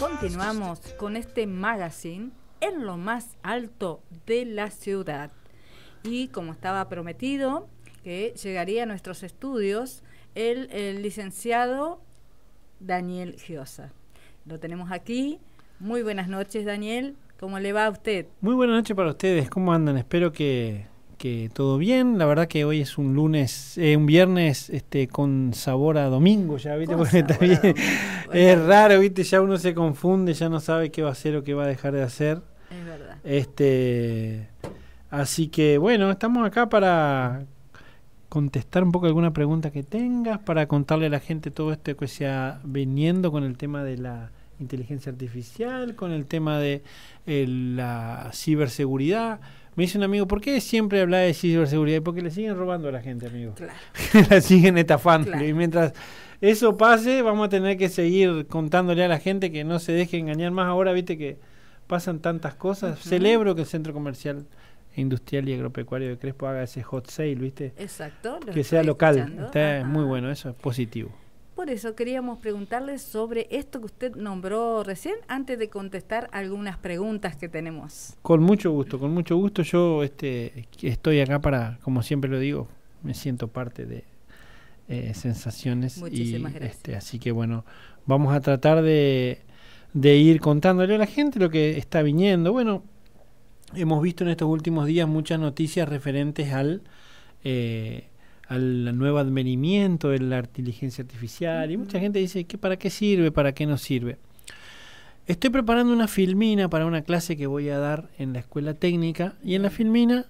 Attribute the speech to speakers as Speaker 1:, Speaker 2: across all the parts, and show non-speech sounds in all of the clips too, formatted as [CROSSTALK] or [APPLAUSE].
Speaker 1: Continuamos con este magazine en lo más alto de la ciudad. Y como estaba prometido, que llegaría a nuestros estudios el, licenciado Daniel Giosa. Lo tenemos aquí. Muy buenas noches, Daniel. ¿Cómo le va a usted?
Speaker 2: Muy buenas noches para ustedes. ¿Cómo andan? Espero que que todo bien. La verdad que hoy es un lunes, eh, un viernes este, con sabor a domingo, ya, ¿viste? Porque también [LAUGHS] es raro, ¿viste? Ya uno se confunde, ya no sabe qué va a hacer o qué va a dejar de hacer. Es verdad. Este, así que bueno, estamos acá para contestar un poco alguna pregunta que tengas, para contarle a la gente todo esto que se ha venido con el tema de la inteligencia artificial, con el tema de eh, la ciberseguridad me dice un amigo, ¿por qué siempre habla de ciberseguridad? Porque le siguen robando a la gente, amigo. Claro. [LAUGHS] la siguen estafando. Y mientras eso pase, vamos a tener que seguir contándole a la gente que no se deje engañar más. Ahora, viste que pasan tantas cosas. Celebro que el Centro Comercial Industrial y Agropecuario de Crespo haga ese hot sale, ¿viste? Exacto. que sea local. Está, muy bueno, eso es positivo
Speaker 1: por eso queríamos preguntarle sobre esto que usted nombró recién antes de contestar algunas preguntas que tenemos.
Speaker 2: Con mucho gusto, con mucho gusto. Yo este, estoy acá para, como siempre lo digo, me siento parte de eh, sensaciones. Muchísimas y, gracias. Este, así que bueno, vamos a tratar de, ir contándole a la gente lo que está viniendo. Bueno, hemos visto en estos últimos días muchas noticias referentes al... Eh, al nuevo advenimiento de la inteligencia artificial y mucha gente dice que para qué sirve, para qué no sirve. Estoy preparando una filmina para una clase que voy a dar en la escuela técnica y en la filmina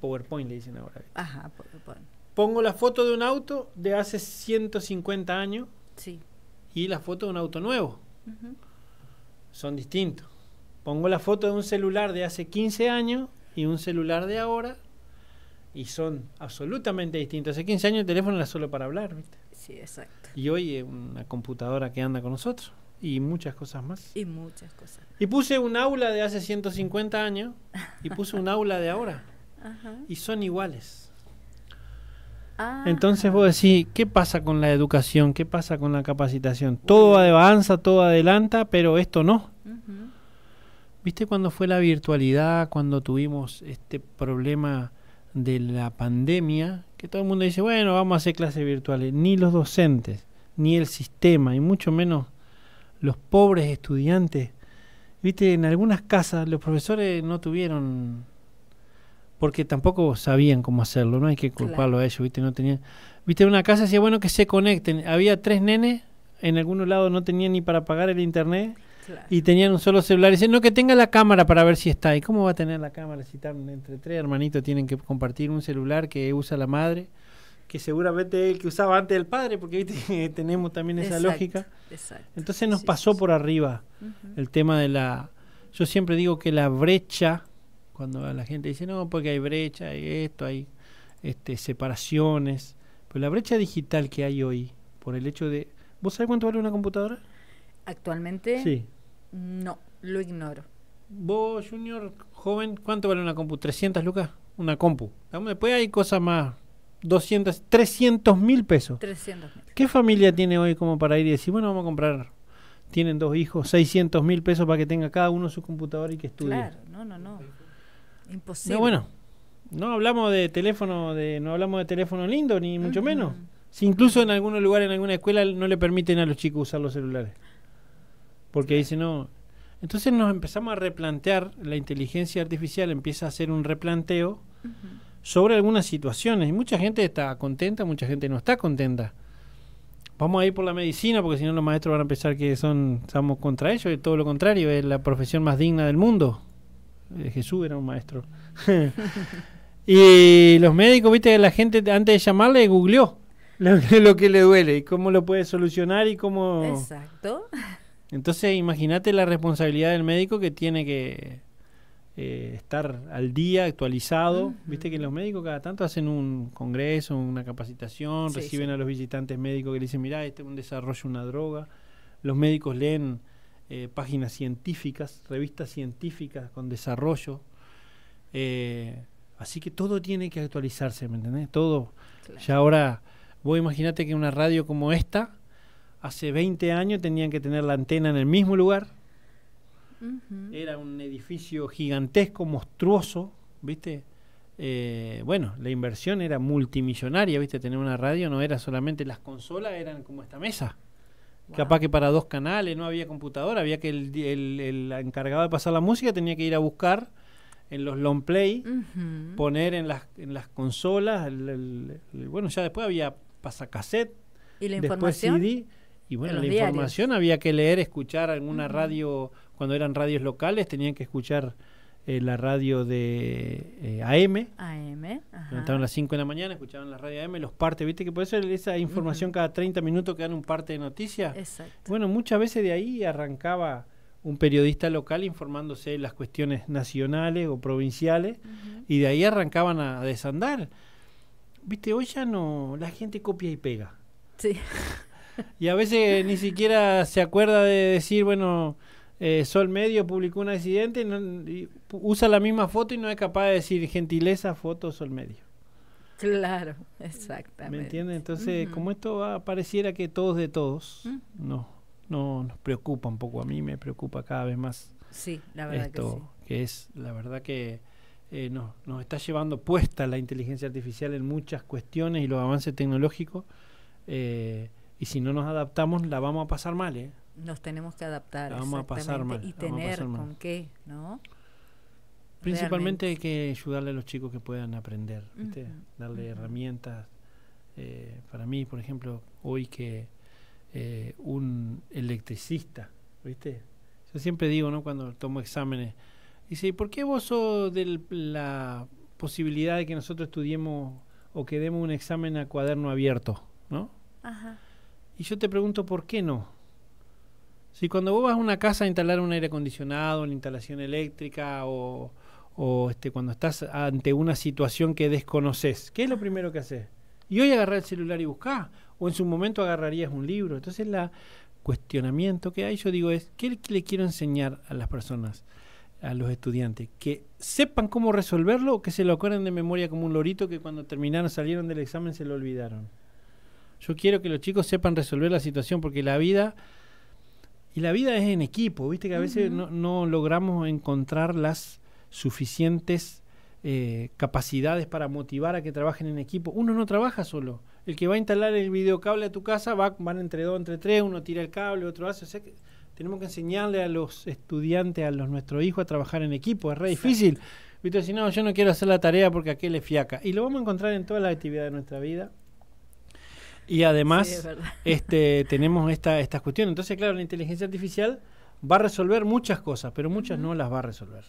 Speaker 2: PowerPoint le dicen ahora. Pongo la foto de un auto de hace 150 años. Sí. Y la foto de un auto nuevo. Son distintos. Pongo la foto de un celular de hace 15 años y un celular de ahora y son absolutamente distintos. Hace 15 años el teléfono era solo para hablar, ¿viste? Sí, exacto. Y hoy es una computadora que anda con nosotros y muchas cosas más.
Speaker 1: Y muchas cosas.
Speaker 2: Y puse un aula de hace 150 años y puse un aula de ahora. [LAUGHS] Y son iguales. Ah. Entonces vos decís, ¿qué pasa con la educación? ¿Qué pasa con la capacitación? Todo avanza, todo adelanta, pero esto no. ¿Viste cuando fue la virtualidad, cuando tuvimos este problema? de la pandemia, que todo el mundo dice, bueno, vamos a hacer clases virtuales, ni los docentes, ni el sistema, y mucho menos los pobres estudiantes. Viste, en algunas casas los profesores no tuvieron porque tampoco sabían cómo hacerlo, no hay que culparlo a ellos, ¿viste? No tenían, ¿viste? Una casa decía, bueno, que se conecten. Había tres nenes, en algunos lados no tenían ni para pagar el internet. Y tenían un solo celular. Y dicen, no, que tenga la cámara para ver si está. ¿Y cómo va a tener la cámara si están entre tres hermanitos? Tienen que compartir un celular que usa la madre, que seguramente es el que usaba antes el padre, porque ¿viste? [LAUGHS] tenemos también esa lógica. Entonces nos pasó por arriba el tema de la... Yo siempre digo que la brecha, cuando la gente dice, no, porque hay brecha, hay esto, hay este, separaciones. Pero la brecha digital que hay hoy, por el hecho de... ¿Vos sabés cuánto vale una computadora?
Speaker 1: Actualmente. Sí. No, lo ignoro. Vos, Junior,
Speaker 2: joven, ¿cuánto vale una compu? ¿300 lucas? Una compu. Después hay cosas más. 200, 300 mil pesos. 300 ¿Qué familia tiene hoy como para ir y decir, bueno, vamos a comprar? Tienen dos hijos, 600 mil pesos para que tenga cada uno su computadora y que estudie. Claro, no, no, no. Imposible. No, bueno, no hablamos de teléfono, de, no hablamos de teléfono lindo, ni mucho menos. Si incluso en algunos lugares, en alguna escuela, no le permiten a los chicos usar los celulares. Porque dice, no. Entonces nos empezamos a replantear, la inteligencia artificial empieza a hacer un replanteo sobre algunas situaciones. Y mucha gente está contenta, mucha gente no está contenta. Vamos a ir por la medicina, porque si no los maestros van a pensar que son estamos contra ellos, y todo lo contrario, es la profesión más digna del mundo. Eh, Jesús era un maestro. [LAUGHS] y los médicos, viste, la gente antes de llamarle googleó lo, [LAUGHS] lo que le duele y cómo lo puede solucionar y cómo...
Speaker 1: Exacto.
Speaker 2: Entonces, imagínate la responsabilidad del médico que tiene que eh, estar al día, actualizado. Viste que los médicos cada tanto hacen un congreso, una capacitación, reciben a los visitantes médicos que le dicen, mirá, este es un desarrollo, una droga. Los médicos leen eh, páginas científicas, revistas científicas con desarrollo. Eh, así que todo tiene que actualizarse, ¿me entendés? Todo. Y ahora, vos imagínate que una radio como esta hace 20 años tenían que tener la antena en el mismo lugar. Era un edificio gigantesco, monstruoso, ¿viste? Eh, bueno, la inversión era multimillonaria, ¿viste? Tener una radio no era solamente las consolas, eran como esta mesa. Capaz que para dos canales no había computadora, había que el, el, encargado de pasar la música tenía que ir a buscar en los long play, poner en las, en las consolas, bueno, ya después había pasacassette, ¿Y la CD y bueno, la información había que leer, escuchar alguna radio, cuando eran radios locales, tenían que escuchar eh, la radio de AM. AM. Levantaban a las 5 de la mañana, escuchaban la radio AM, los partes, viste que por eso esa información cada 30 minutos que dan un parte de noticias. Exacto. Bueno, muchas veces de ahí arrancaba un periodista local informándose de las cuestiones nacionales o provinciales y de ahí arrancaban a, a, desandar. Viste, hoy ya no, la gente copia y pega. Sí. [LAUGHS] y a veces ni siquiera se acuerda de decir, bueno, eh, Sol Medio publicó un accidente y, usa la misma foto y no es capaz de decir gentileza foto Sol Medio.
Speaker 1: Claro, exactamente. ¿Me entiendes? Entonces, como
Speaker 2: esto va, pareciera que todos de todos, no, no nos preocupa un poco. A mí me preocupa cada vez más. Sí, la verdad esto, que es, la verdad que eh, no, nos está llevando puesta la inteligencia artificial en muchas cuestiones y los avances tecnológicos. Eh, y si no nos adaptamos la vamos a pasar mal, ¿eh?
Speaker 1: Nos tenemos que adaptar. La vamos a pasar mal. Y tener con qué, ¿no?
Speaker 2: Principalmente hay que ayudarle a los chicos que puedan aprender, ¿viste? darle herramientas. Eh, para mí, por ejemplo, hoy que eh, un electricista, ¿viste? Yo siempre digo, ¿no? Cuando tomo exámenes, dice, ¿y por qué vos sos de la posibilidad de que nosotros estudiemos o que demos un examen a cuaderno abierto, ¿no? Ajá. Y yo te pregunto, ¿por qué no? Si cuando vos vas a una casa a instalar un aire acondicionado, una instalación eléctrica o, este, cuando estás ante una situación que desconoces, ¿qué es lo primero que haces? Y hoy agarrar el celular y buscar, o en su momento agarrarías un libro. Entonces, el cuestionamiento que hay, yo digo, es: ¿qué le quiero enseñar a las personas, a los estudiantes? ¿Que sepan cómo resolverlo o que se lo acuerden de memoria como un lorito que cuando terminaron, salieron del examen, se lo olvidaron? Yo quiero que los chicos sepan resolver la situación porque la vida y la vida es en equipo, viste que a veces no, logramos encontrar las suficientes eh, capacidades para motivar a que trabajen en equipo. Uno no trabaja solo. El que va a instalar el videocable a tu casa va, van entre dos, entre tres, uno tira el cable, otro hace. tenemos que enseñarle a los estudiantes, a los nuestros hijos a trabajar en equipo. Es re difícil. Viste, si no, yo no quiero hacer la tarea porque aquel le fiaca. Y lo vamos a encontrar en todas las actividades de nuestra vida. Y además [LAUGHS] este, tenemos esta, estas cuestiones. Entonces, claro, la inteligencia artificial va a resolver muchas cosas, pero muchas no las va a resolver.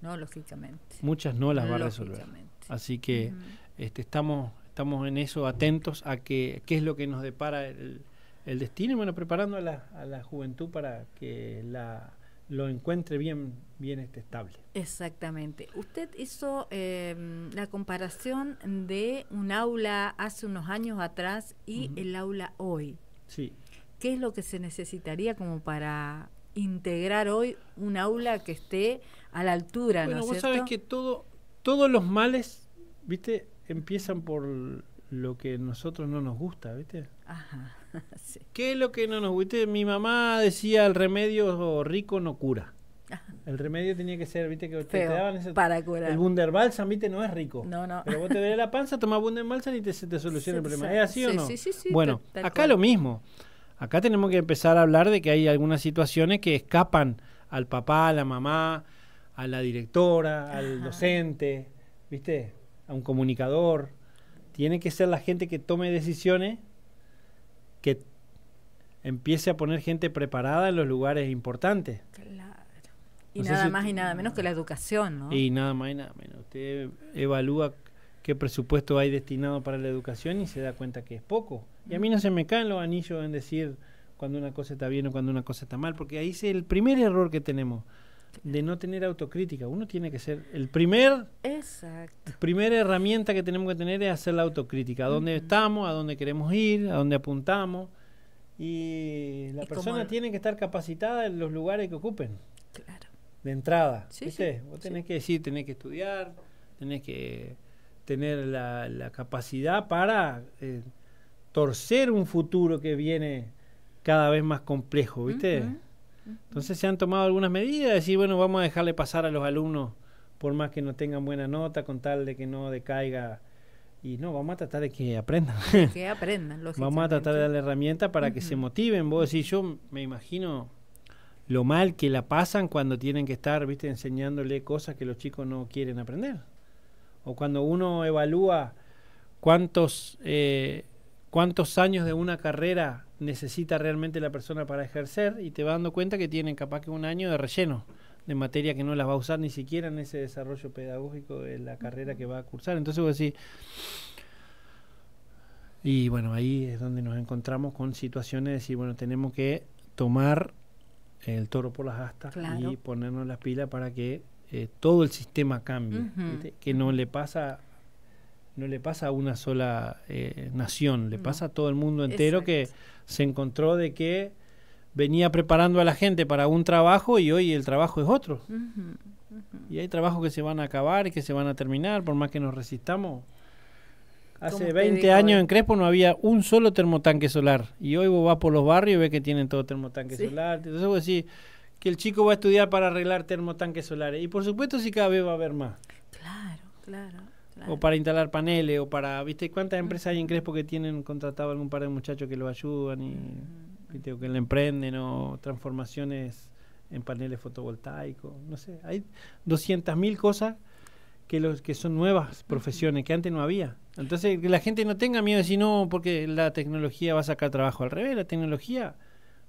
Speaker 1: No, lógicamente.
Speaker 2: Muchas no las va a resolver. Así que este, estamos, estamos en eso atentos a que, qué es lo que nos depara el, el destino y bueno, preparando a la juventud para que la lo encuentre bien, bien este estable.
Speaker 1: Exactamente. Usted hizo eh, la comparación de un aula hace unos años atrás y el aula hoy. Sí. ¿Qué es lo que se necesitaría como para integrar hoy un aula que esté a la altura? Bueno, ¿no vos sabes que
Speaker 2: todo, todos los males, viste, empiezan por lo que a nosotros no nos gusta, ¿viste? Ajá, [LAUGHS] ¿Qué es lo que no nos gusta? Mi mamá decía, el remedio rico no cura. [LAUGHS] El remedio tenía que ser, viste, que te daban ese,
Speaker 1: para curar. El
Speaker 2: Wunderbalsam, viste, no es rico. No, no. Pero vos te duele la [LAUGHS] panza, tomás Wunderbalsam y te, soluciona el problema. ¿Es así o no? Sí, sí, sí. Bueno, acá lo mismo. Acá tenemos que empezar a hablar de que hay algunas situaciones que escapan al papá, a la mamá, a la directora, al docente, viste, a un comunicador tiene que ser la gente que tome decisiones, que empiece a poner gente preparada en los lugares importantes. Claro.
Speaker 1: Y nada más y nada menos que la educación, ¿no? Y
Speaker 2: nada más y nada menos. Usted evalúa qué presupuesto hay destinado para la educación y se da cuenta que es poco. Y a mí no se me caen los anillos en decir cuando una cosa está bien o cuando una cosa está mal, porque ahí es el primer error que tenemos de no tener autocrítica. Uno tiene que ser el primer. Exacto. Primera herramienta que tenemos que tener es hacer la autocrítica. A dónde estamos, a dónde queremos ir, a dónde apuntamos. Y la persona tiene que estar capacitada en los lugares que ocupen. Claro. De entrada. ¿viste? Vos tenés que decir, tenés que estudiar, tenés que tener la, capacidad para eh, torcer un futuro que viene cada vez más complejo, ¿viste? Entonces se han tomado algunas medidas y bueno, vamos a dejarle pasar a los alumnos por más que no tengan buena nota, con tal de que no decaiga. Y no, vamos a tratar de que aprendan. que [LAUGHS] aprendan, Vamos a tratar de darle herramienta para que se motiven. Vos decís, yo me imagino lo mal que la pasan cuando tienen que estar, viste, enseñándole cosas que los chicos no quieren aprender. O cuando uno evalúa cuántos, eh, cuántos años de una carrera necesita realmente la persona para ejercer y te va dando cuenta que tienen capaz que un año de relleno de materia que no las va a usar ni siquiera en ese desarrollo pedagógico de la carrera que va a cursar. Entonces vos decís, y bueno, ahí es donde nos encontramos con situaciones de decir, bueno, tenemos que tomar el toro por las astas y ponernos las pilas para que eh, todo el sistema cambie, que no le pasa no le pasa a una sola eh, nación, le pasa a todo el mundo entero que se encontró de que venía preparando a la gente para un trabajo y hoy el trabajo es otro. Y hay trabajos que se van a acabar y que se van a terminar, por más que nos resistamos. Hace 20 años eh. en Crespo no había un solo termotanque solar. Y hoy vos vas por los barrios y ves que tienen todo termotanque solar. Entonces vos decís que el chico va a estudiar para arreglar termotanques solares. Y por supuesto si cada vez va a haber más. Claro, claro. O para instalar paneles, o para, ¿viste? ¿Cuántas empresas hay en Crespo que tienen contratado algún par de muchachos que lo ayudan y mm. que lo emprenden o transformaciones en paneles fotovoltaicos? No sé, hay 200.000 cosas que los que son nuevas profesiones que antes no había. Entonces, que la gente no tenga miedo de decir no, porque la tecnología va a sacar trabajo. Al revés, la tecnología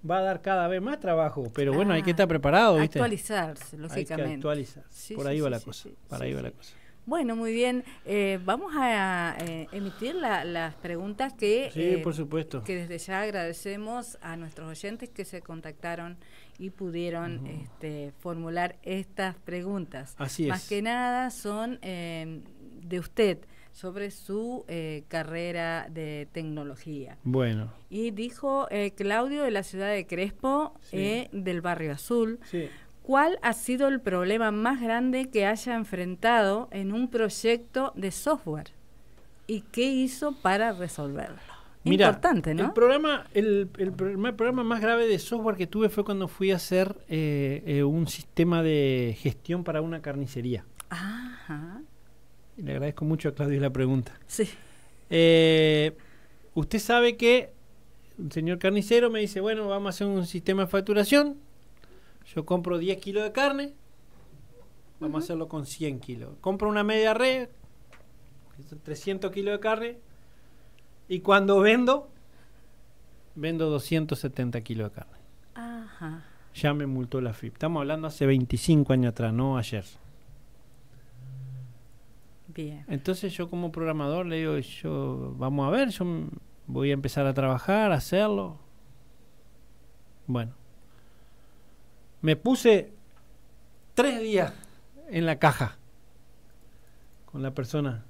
Speaker 2: va a dar cada vez más trabajo, pero bueno, hay que ah, estar preparado, ¿viste? Actualizarse, lógicamente. Hay que actualizar. Por ahí va la cosa. por ahí va la cosa.
Speaker 1: Bueno, muy bien. Eh, vamos a eh, emitir las preguntas que... Eh, por
Speaker 2: supuesto. Que
Speaker 1: desde ya agradecemos a nuestros oyentes que se contactaron y pudieron este, formular estas preguntas. Así es. Más que nada son de usted sobre su carrera de tecnología. Bueno. Y dijo Claudio de la ciudad de Crespo, del Barrio Azul. Sí. ¿Cuál ha sido el problema más grande que haya enfrentado en un proyecto de software? ¿Y qué hizo para resolverlo?
Speaker 2: Mira, Importante, ¿no? El, programa, el, programa más grave de software que tuve fue cuando fui a hacer eh, eh, un sistema de gestión para una carnicería.
Speaker 1: Ajá.
Speaker 2: le agradezco mucho a Claudio la pregunta. Sí. Eh, usted sabe que un señor carnicero me dice, bueno, vamos a hacer un sistema de facturación yo compro 10 kilos de carne, vamos a hacerlo con 100 kilos. Compro una media red, 300 kilos de carne, y cuando vendo, vendo 270 kilos de carne. Ya me multó la FIP. Estamos hablando hace 25 años atrás, no ayer. Bien. Entonces yo como programador le digo, yo vamos a ver, yo voy a empezar a trabajar, a hacerlo. Bueno, me puse tres días en la caja con la persona.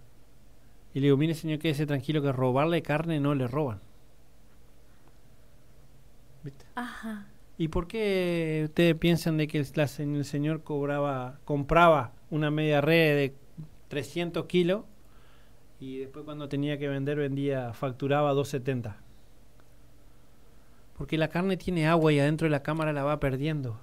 Speaker 2: Y le digo, mire señor, quédese tranquilo que robarle carne no le roban. ¿Viste? Ajá. ¿Y por qué ustedes piensan de que el, señor cobraba, compraba una media red de 300 kilos y después cuando tenía que vender vendía, facturaba 270? Porque la carne tiene agua y adentro de la cámara la va perdiendo.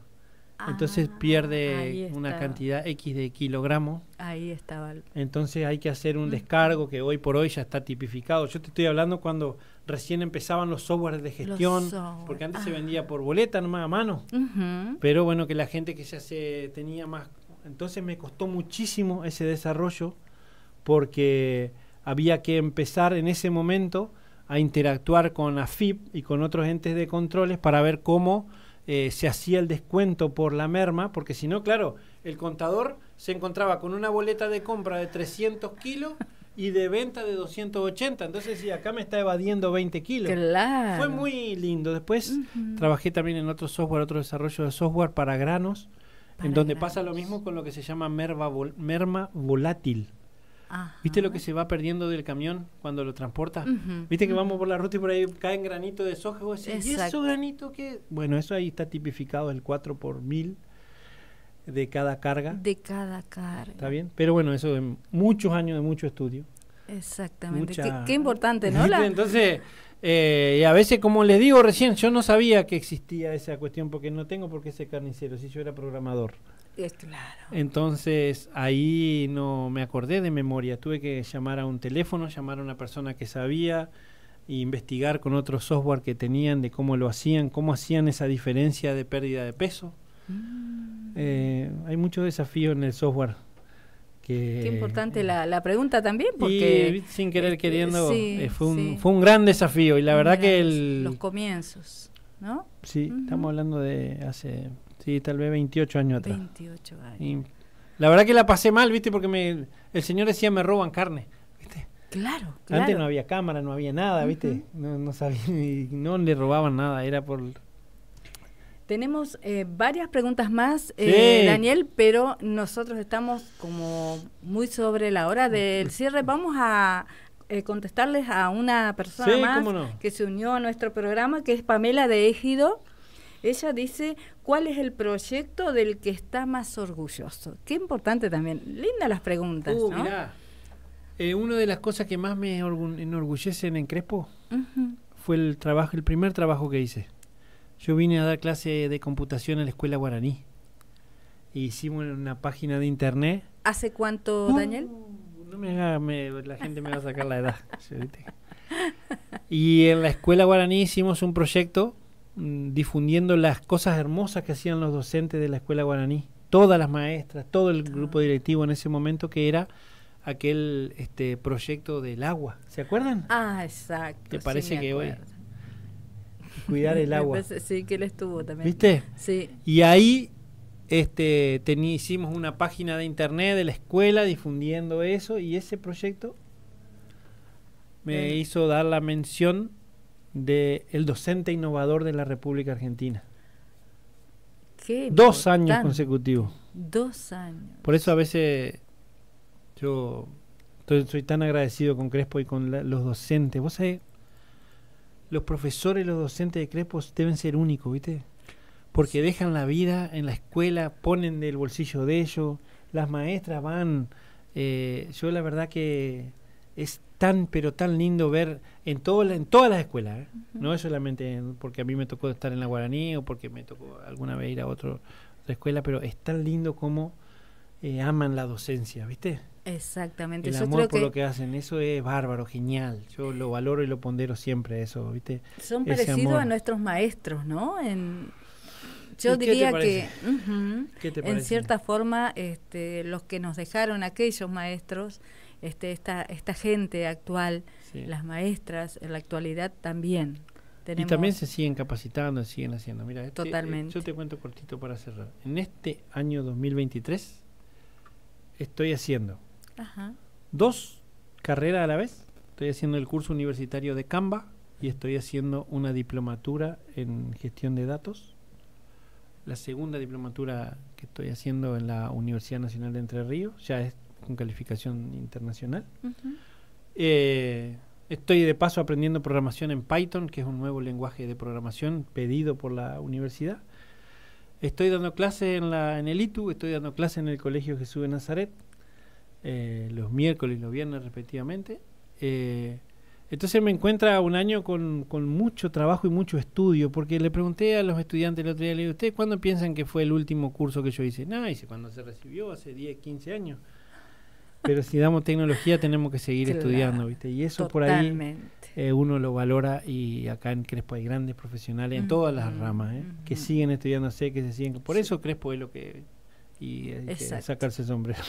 Speaker 2: Ah, entonces pierde una cantidad X de kilogramos.
Speaker 1: Ahí estaba.
Speaker 2: Entonces hay que hacer un mm. descargo que hoy por hoy ya está tipificado. Yo te estoy hablando cuando recién empezaban los softwares de gestión, porque antes se vendía por boleta, nomás a mano. Pero bueno, que la gente que ya se tenía más... Entonces me costó muchísimo ese desarrollo porque había que empezar en ese momento a interactuar con AFIP y con otros entes de controles para ver cómo eh, se hacía el descuento por la merma, porque si no, claro, el contador se encontraba con una boleta de compra de 300 kilos y de venta de 280. Entonces decía, acá me está evadiendo 20 kilos. Claro. Fue muy lindo. Después trabajé también en otro software, otro desarrollo de software para granos, en donde pasa lo mismo con lo que se llama merma volátil. ¿Viste lo que se va perdiendo del camión cuando lo transporta? ¿Viste que vamos por la ruta y por ahí caen granitos de soja? o ¿Y eso granito qué? Bueno, eso ahí está tipificado el 4 por mil de cada carga.
Speaker 1: De cada carga. ¿Está
Speaker 2: bien? Pero bueno, eso de muchos años de mucho estudio.
Speaker 1: Exactamente. Qué, importante, ¿no? [LAUGHS] Entonces,
Speaker 2: eh, a veces, como les digo recién, yo no sabía que existía esa cuestión porque no tengo por qué ser carnicero si yo era programador. Entonces ahí no me acordé de memoria, tuve que llamar a un teléfono, llamar a una persona que sabía e investigar con otro software que tenían de cómo lo hacían, cómo hacían esa diferencia de pérdida de peso. Mm. Eh, hay muchos desafíos en el software. Que Qué
Speaker 1: importante la, pregunta también, porque...
Speaker 2: sin querer este, queriendo, eh, fue, un, fue un gran desafío y la verdad que Los
Speaker 1: comienzos, ¿no?
Speaker 2: Sí, estamos hablando de hace Sí, tal vez 28 años atrás. 28 años. la verdad que la pasé mal, ¿viste? Porque el señor decía, me roban carne. Claro, claro. Antes no había cámara, no había nada, ¿viste? no, no sabía, no le robaban nada, era por...
Speaker 1: Tenemos eh, varias preguntas más, eh, Daniel, pero nosotros estamos como muy sobre la hora del [LAUGHS] cierre. Vamos a eh, contestarles a una persona más que se unió a nuestro programa, que es Pamela de Ejido ella dice cuál es el proyecto del que está más orgulloso. Qué importante también. Lindas las preguntas. Uh,
Speaker 2: eh, una de las cosas que más me enorgullecen en Crespo fue el trabajo, el primer trabajo que hice. Yo vine a dar clase de computación en la escuela guaraní. hicimos una página de internet.
Speaker 1: ¿Hace cuánto, uh, Daniel?
Speaker 2: No me, la gente me va a sacar la edad. [LAUGHS] y en la escuela guaraní hicimos un proyecto Mm, difundiendo las cosas hermosas que hacían los docentes de la escuela guaraní, todas las maestras, todo el ah. grupo directivo en ese momento que era aquel este proyecto del agua, ¿se acuerdan?
Speaker 1: Ah, exacto. ¿Te parece que
Speaker 2: hoy cuidar el [LAUGHS] agua?
Speaker 1: sí, que él estuvo también. ¿Viste? Sí.
Speaker 2: Y ahí este hicimos una página de internet de la escuela difundiendo eso y ese proyecto me hizo dar la mención de El docente innovador de la República Argentina.
Speaker 1: Qué Dos años consecutivos. Dos años.
Speaker 2: Por eso a veces yo estoy, soy tan agradecido con Crespo y con los docentes. Vos sabés, los profesores, los docentes de Crespo deben ser únicos, ¿viste? Porque dejan la vida en la escuela, ponen del bolsillo de ellos, las maestras van. Eh, yo la verdad que es tan, pero tan lindo ver en, todo en todas las escuelas, ¿eh? no es solamente porque a mí me tocó estar en la Guaraní o porque me tocó alguna vez ir a otro, otra escuela, pero es tan lindo como eh, aman la docencia, ¿viste? Exactamente. El amor por lo que hacen, eso es bárbaro, genial. Yo lo valoro y lo pondero siempre, eso, ¿viste? Son parecidos a
Speaker 1: nuestros maestros, ¿no? En, yo diría que en cierta forma este, los que nos dejaron aquellos maestros este, esta, esta gente actual, las maestras en la actualidad también. y también
Speaker 2: se siguen capacitando, siguen haciendo. Mira, este, Totalmente. yo te cuento cortito para cerrar. En este año 2023 estoy haciendo dos carreras a la vez. Estoy haciendo el curso universitario de Canva y estoy haciendo una diplomatura en gestión de datos. La segunda diplomatura que estoy haciendo en la Universidad Nacional de Entre Ríos ya es calificación internacional. Eh, estoy de paso aprendiendo programación en Python, que es un nuevo lenguaje de programación pedido por la universidad. Estoy dando clases en, en el ITU, estoy dando clases en el Colegio Jesús de Nazaret, eh, los miércoles y los viernes respectivamente. Eh, entonces me encuentra un año con, mucho trabajo y mucho estudio, porque le pregunté a los estudiantes el otro día, le digo, ¿ustedes cuándo piensan que fue el último curso que yo hice? Nada, hice cuando se recibió, hace 10, 15 años pero si damos tecnología tenemos que seguir estudiando, ¿viste? Y eso por ahí eh, uno lo valora y acá en Crespo hay grandes profesionales en todas las ramas, ¿eh? que siguen estudiándose, que se siguen... Por eso Crespo es lo que y sacarse el sombrero.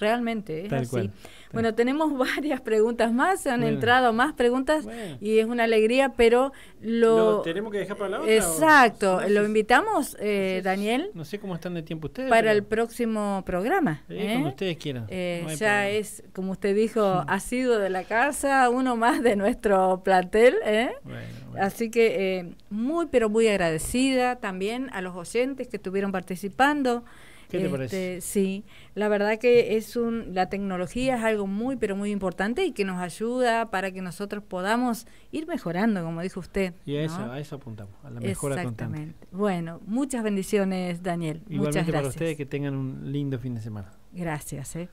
Speaker 1: Realmente es así. Bueno, tenemos [LAUGHS] varias preguntas más, se han entrado más preguntas y es una alegría, pero lo... tenemos que
Speaker 2: dejar para la otra? Exacto, lo
Speaker 1: invitamos, eh, Daniel.
Speaker 2: No sé cómo están de tiempo ustedes. Para el
Speaker 1: próximo programa. ¿eh?
Speaker 2: ustedes quieran. Eh, ya
Speaker 1: es, como usted dijo, [LAUGHS] ha sido de la casa, uno más de nuestro plantel. Así que muy, pero muy agradecida también a los oyentes que estuvieron participando. ¿Qué te parece? Este, sí, la verdad que es un, la tecnología es algo muy, pero muy importante y que nos ayuda para que nosotros podamos ir mejorando, como dijo usted. Y a, eso, a eso apuntamos,
Speaker 2: a la mejora Exactamente.
Speaker 1: Bueno, muchas bendiciones, Daniel. muchas gracias. para
Speaker 2: ustedes, que tengan un lindo fin de semana.
Speaker 1: Gracias. ¿eh?